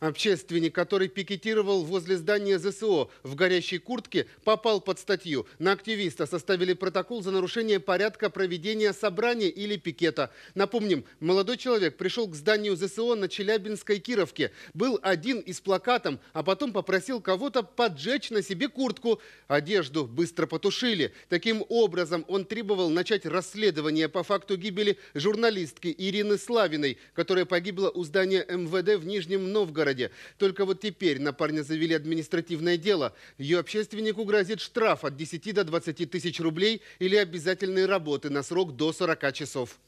Общественник, который пикетировал возле здания ЗСО в горящей куртке, попал под статью. На активиста составили протокол за нарушение порядка проведения собрания или пикета. Напомним, молодой человек пришел к зданию ЗСО на Челябинской Кировке. Был один из плакатом, а потом попросил кого-то поджечь на себе куртку. Одежду быстро потушили. Таким образом, он требовал начать расследование по факту гибели журналистки Ирины Славиной, которая погибла у здания МВД в Нижнем Новгороде городе. Только вот теперь на парня завели административное дело. Ее общественнику грозит штраф от 10 до 20 тысяч рублей или обязательные работы на срок до 40 часов.